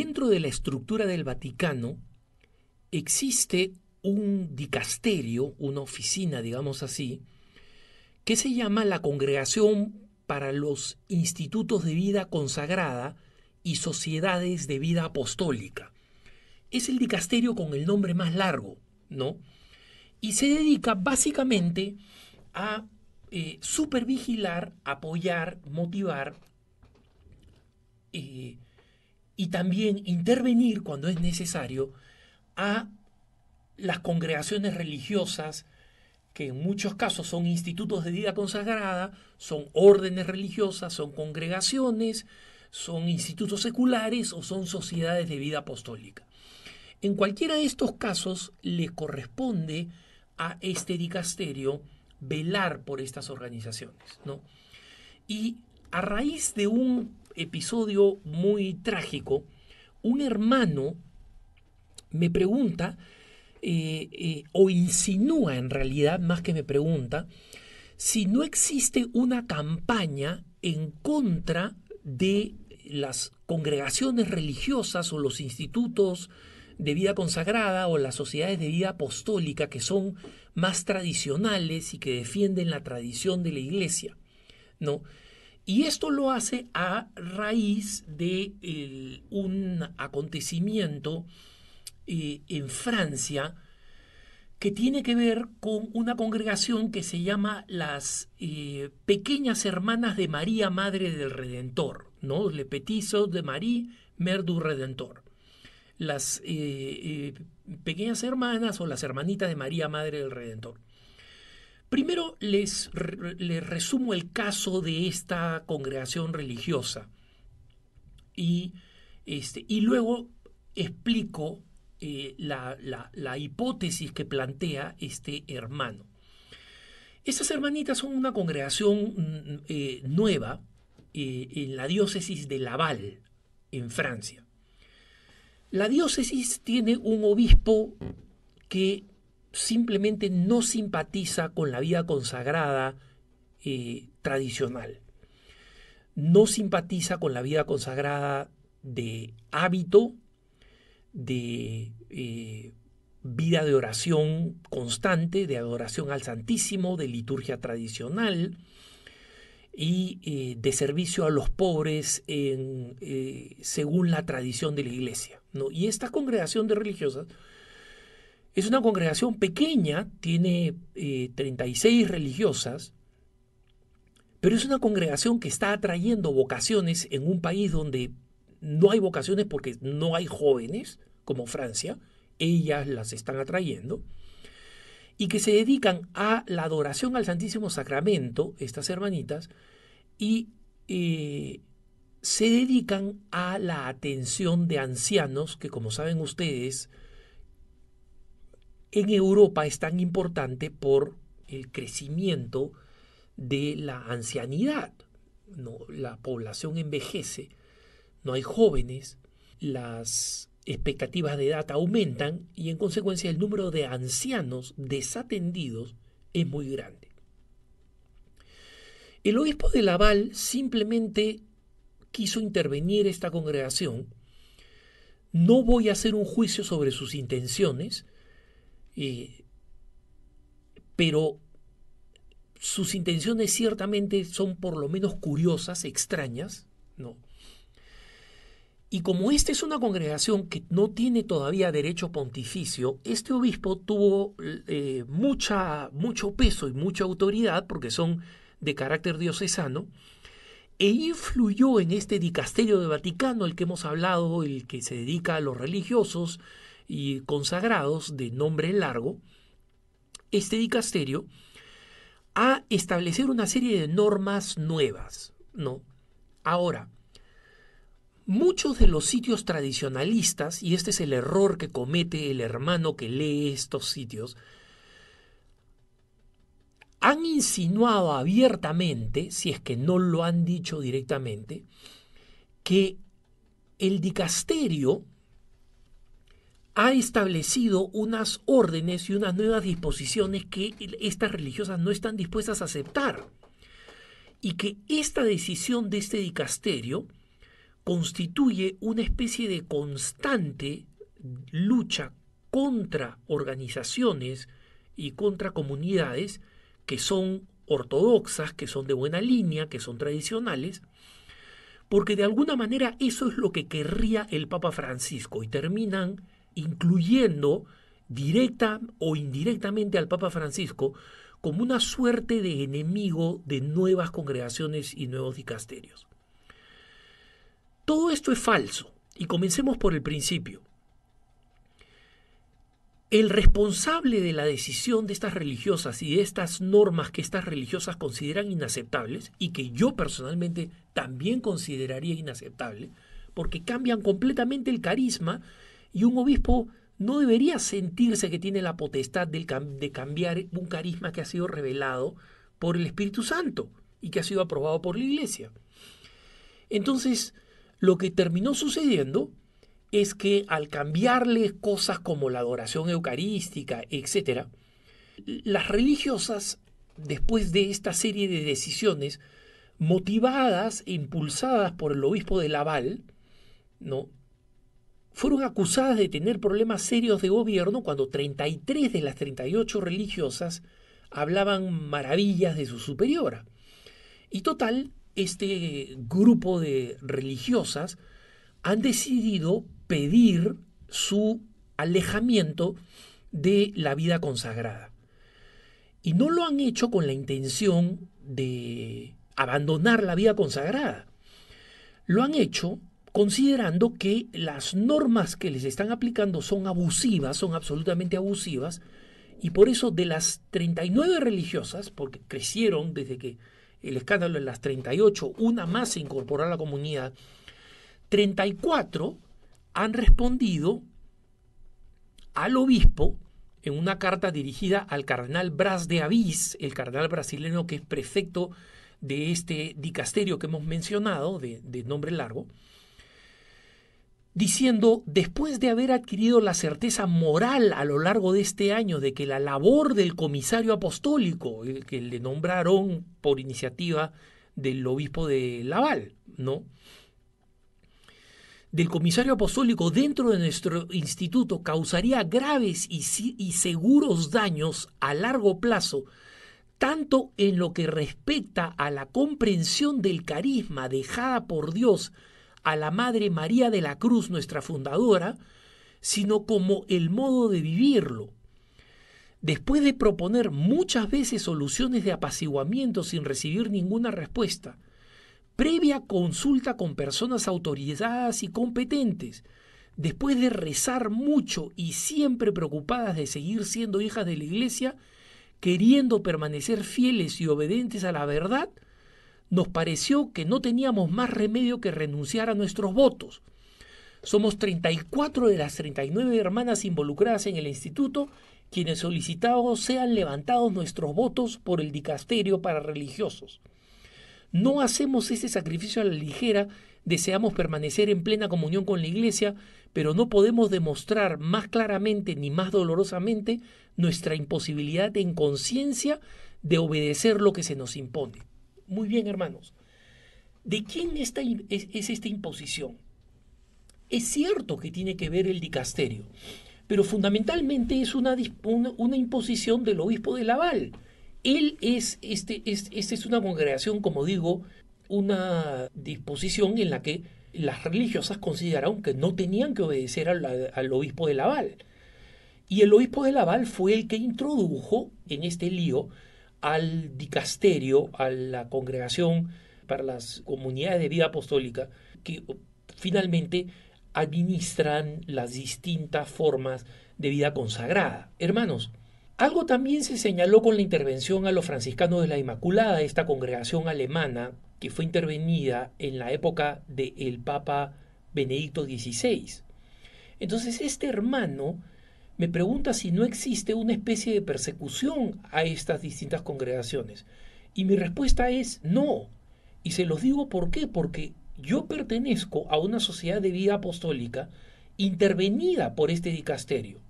dentro de la estructura del Vaticano existe un dicasterio, una oficina, digamos así, que se llama la Congregación para los Institutos de Vida Consagrada y Sociedades de Vida Apostólica. Es el dicasterio con el nombre más largo, ¿no? Y se dedica básicamente a eh, supervigilar, apoyar, motivar, eh, y también intervenir cuando es necesario a las congregaciones religiosas que en muchos casos son institutos de vida consagrada, son órdenes religiosas, son congregaciones, son institutos seculares o son sociedades de vida apostólica. En cualquiera de estos casos le corresponde a este dicasterio velar por estas organizaciones. ¿no? Y a raíz de un episodio muy trágico, un hermano me pregunta, eh, eh, o insinúa en realidad, más que me pregunta, si no existe una campaña en contra de las congregaciones religiosas o los institutos de vida consagrada o las sociedades de vida apostólica que son más tradicionales y que defienden la tradición de la iglesia, ¿no? Y esto lo hace a raíz de un acontecimiento eh, en Francia que tiene que ver con una congregación que se llama las eh, Pequeñas Hermanas de María Madre del Redentor, ¿no? Le Petit de Marie, Mère du Redentor. Las eh, Pequeñas Hermanas o las Hermanitas de María Madre del Redentor. Primero les, resumo el caso de esta congregación religiosa y, este, y luego explico eh, la, hipótesis que plantea este hermano. Estas hermanitas son una congregación mm, eh, nueva eh, en la diócesis de Laval, en Francia. La diócesis tiene un obispo que simplemente no simpatiza con la vida consagrada eh, tradicional. No simpatiza con la vida consagrada de hábito, de eh, vida de oración constante, de adoración al Santísimo, de liturgia tradicional y eh, de servicio a los pobres en, según la tradición de la iglesia. ¿no? Y esta congregación de religiosas es una congregación pequeña, tiene 36 eh, religiosas, pero es una congregación que está atrayendo vocaciones en un país donde no hay vocaciones porque no hay jóvenes, como Francia, ellas las están atrayendo, y que se dedican a la adoración al Santísimo Sacramento, estas hermanitas, y eh, se dedican a la atención de ancianos que, como saben ustedes, en Europa es tan importante por el crecimiento de la ancianidad. No, la población envejece, no hay jóvenes, las expectativas de edad aumentan y en consecuencia el número de ancianos desatendidos es muy grande. El obispo de Laval simplemente quiso intervenir esta congregación. No voy a hacer un juicio sobre sus intenciones, eh, pero sus intenciones ciertamente son por lo menos curiosas, extrañas, ¿no? Y como esta es una congregación que no tiene todavía derecho pontificio, este obispo tuvo eh, mucha, mucho peso y mucha autoridad, porque son de carácter diocesano, e influyó en este dicasterio de Vaticano, el que hemos hablado, el que se dedica a los religiosos, y consagrados de nombre largo, este dicasterio, a establecer una serie de normas nuevas, ¿no? Ahora, muchos de los sitios tradicionalistas, y este es el error que comete el hermano que lee estos sitios, han insinuado abiertamente, si es que no lo han dicho directamente, que el dicasterio ha establecido unas órdenes y unas nuevas disposiciones que estas religiosas no están dispuestas a aceptar. Y que esta decisión de este dicasterio constituye una especie de constante lucha contra organizaciones y contra comunidades que son ortodoxas, que son de buena línea, que son tradicionales, porque de alguna manera eso es lo que querría el Papa Francisco y terminan incluyendo directa o indirectamente al Papa Francisco como una suerte de enemigo de nuevas congregaciones y nuevos dicasterios. Todo esto es falso y comencemos por el principio. El responsable de la decisión de estas religiosas y de estas normas que estas religiosas consideran inaceptables y que yo personalmente también consideraría inaceptable, porque cambian completamente el carisma y un obispo no debería sentirse que tiene la potestad de cambiar un carisma que ha sido revelado por el Espíritu Santo y que ha sido aprobado por la Iglesia. Entonces, lo que terminó sucediendo es que al cambiarle cosas como la adoración eucarística, etc., las religiosas, después de esta serie de decisiones, motivadas e impulsadas por el obispo de Laval, ¿no? fueron acusadas de tener problemas serios de gobierno cuando 33 de las 38 religiosas hablaban maravillas de su superiora. Y total, este grupo de religiosas han decidido pedir su alejamiento de la vida consagrada. Y no lo han hecho con la intención de abandonar la vida consagrada. Lo han hecho considerando que las normas que les están aplicando son abusivas, son absolutamente abusivas, y por eso de las 39 religiosas, porque crecieron desde que el escándalo en las 38, una más se incorporó a la comunidad, 34 han respondido al obispo en una carta dirigida al cardenal Bras de Avis, el cardenal brasileño que es prefecto de este dicasterio que hemos mencionado, de nombre largo, diciendo, después de haber adquirido la certeza moral a lo largo de este año de que la labor del comisario apostólico, que le nombraron por iniciativa del obispo de Laval, ¿no? del comisario apostólico dentro de nuestro instituto causaría graves y seguros daños a largo plazo tanto en lo que respecta a la comprensión del carisma dejada por Dios a la Madre María de la Cruz, nuestra fundadora, sino como el modo de vivirlo. Después de proponer muchas veces soluciones de apaciguamiento sin recibir ninguna respuesta, previa consulta con personas autorizadas y competentes, después de rezar mucho y siempre preocupadas de seguir siendo hijas de la Iglesia, queriendo permanecer fieles y obedientes a la verdad, nos pareció que no teníamos más remedio que renunciar a nuestros votos. Somos 34 de las 39 hermanas involucradas en el instituto quienes solicitamos sean levantados nuestros votos por el dicasterio para religiosos. No hacemos ese sacrificio a la ligera, deseamos permanecer en plena comunión con la Iglesia, pero no podemos demostrar más claramente ni más dolorosamente nuestra imposibilidad en conciencia de obedecer lo que se nos impone. Muy bien, hermanos. ¿De quién es, esta imposición? Es cierto que tiene que ver el dicasterio, pero fundamentalmente es una, imposición del obispo de Laval. Él es, este, es, esta es una congregación, como digo, una disposición en la que las religiosas consideraron que no tenían que obedecer al, al obispo de Laval. Y el obispo de Laval fue el que introdujo en este lío al dicasterio, a la congregación para las comunidades de vida apostólica, que finalmente administran las distintas formas de vida consagrada. Hermanos, algo también se señaló con la intervención a los franciscanos de la Inmaculada, esta congregación alemana que fue intervenida en la época del Papa Benedicto XVI. Entonces este hermano me pregunta si no existe una especie de persecución a estas distintas congregaciones. Y mi respuesta es no. Y se los digo por qué, porque yo pertenezco a una sociedad de vida apostólica intervenida por este dicasterio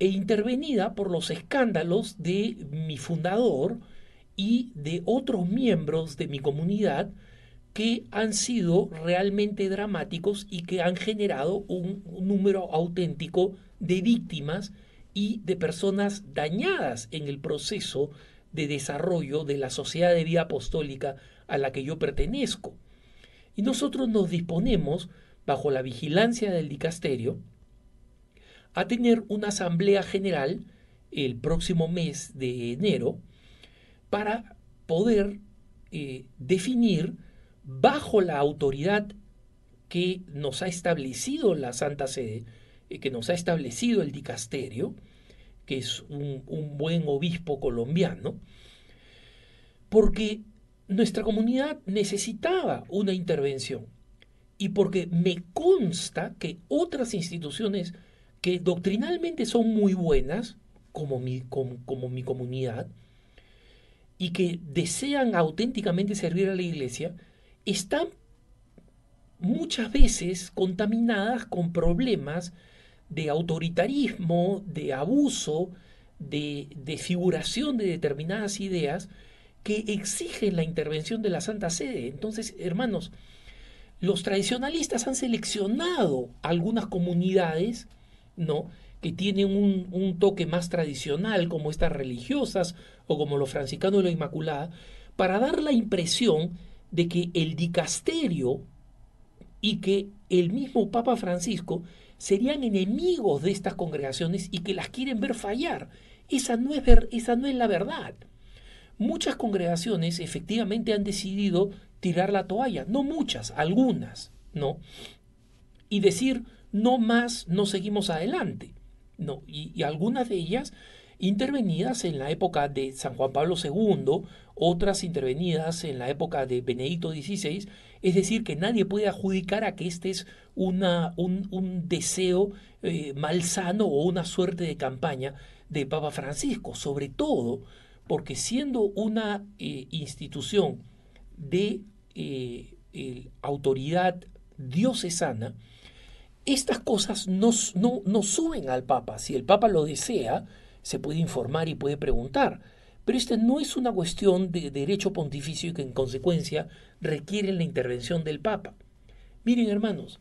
e intervenida por los escándalos de mi fundador y de otros miembros de mi comunidad que han sido realmente dramáticos y que han generado un número auténtico de víctimas y de personas dañadas en el proceso de desarrollo de la sociedad de vida apostólica a la que yo pertenezco. Y nosotros nos disponemos, bajo la vigilancia del dicasterio, a tener una asamblea general el próximo mes de enero para poder eh, definir bajo la autoridad que nos ha establecido la Santa Sede, que nos ha establecido el dicasterio, que es un, buen obispo colombiano, porque nuestra comunidad necesitaba una intervención y porque me consta que otras instituciones que doctrinalmente son muy buenas, como mi, como mi comunidad, y que desean auténticamente servir a la iglesia, están muchas veces contaminadas con problemas de autoritarismo, de abuso, de, defiguración figuración de determinadas ideas que exigen la intervención de la Santa Sede. Entonces, hermanos, los tradicionalistas han seleccionado algunas comunidades, ¿no? que tienen un, un, toque más tradicional, como estas religiosas o como los franciscanos de la Inmaculada, para dar la impresión de que el dicasterio y que el mismo Papa Francisco serían enemigos de estas congregaciones y que las quieren ver fallar. Esa no es, ver, esa no es la verdad. Muchas congregaciones efectivamente han decidido tirar la toalla, no muchas, algunas, ¿no? Y decir, no más, no seguimos adelante, ¿no? Y, y algunas de ellas intervenidas en la época de San Juan Pablo II, otras intervenidas en la época de Benedicto XVI, es decir, que nadie puede adjudicar a que este es un, un, deseo eh, malsano o una suerte de campaña de Papa Francisco, sobre todo porque siendo una eh, institución de eh, autoridad diocesana, estas cosas no, no suben al Papa. Si el Papa lo desea, se puede informar y puede preguntar. Pero esta no es una cuestión de derecho pontificio y que en consecuencia requiere la intervención del Papa. Miren hermanos,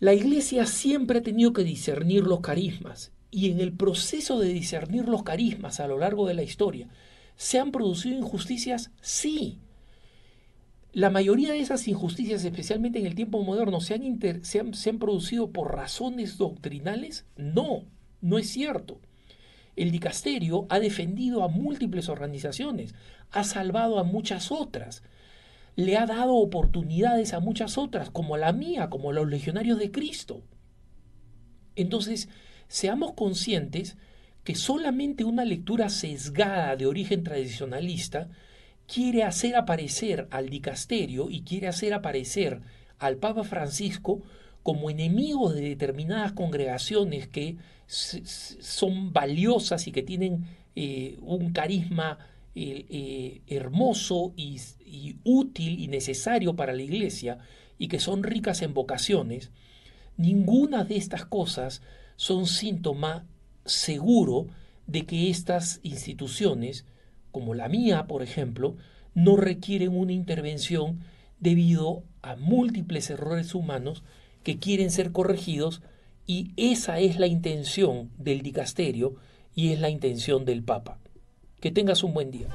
la Iglesia siempre ha tenido que discernir los carismas y en el proceso de discernir los carismas a lo largo de la historia, ¿se han producido injusticias? Sí. La mayoría de esas injusticias, especialmente en el tiempo moderno, ¿se han, se han producido por razones doctrinales? No. No es cierto. El dicasterio ha defendido a múltiples organizaciones, ha salvado a muchas otras, le ha dado oportunidades a muchas otras, como la mía, como los legionarios de Cristo. Entonces, seamos conscientes que solamente una lectura sesgada de origen tradicionalista quiere hacer aparecer al dicasterio y quiere hacer aparecer al Papa Francisco como enemigos de determinadas congregaciones que son valiosas y que tienen eh, un carisma eh, eh, hermoso y, útil y necesario para la iglesia y que son ricas en vocaciones, ninguna de estas cosas son síntoma seguro de que estas instituciones, como la mía, por ejemplo, no requieren una intervención debido a múltiples errores humanos que quieren ser corregidos y esa es la intención del dicasterio y es la intención del Papa. Que tengas un buen día.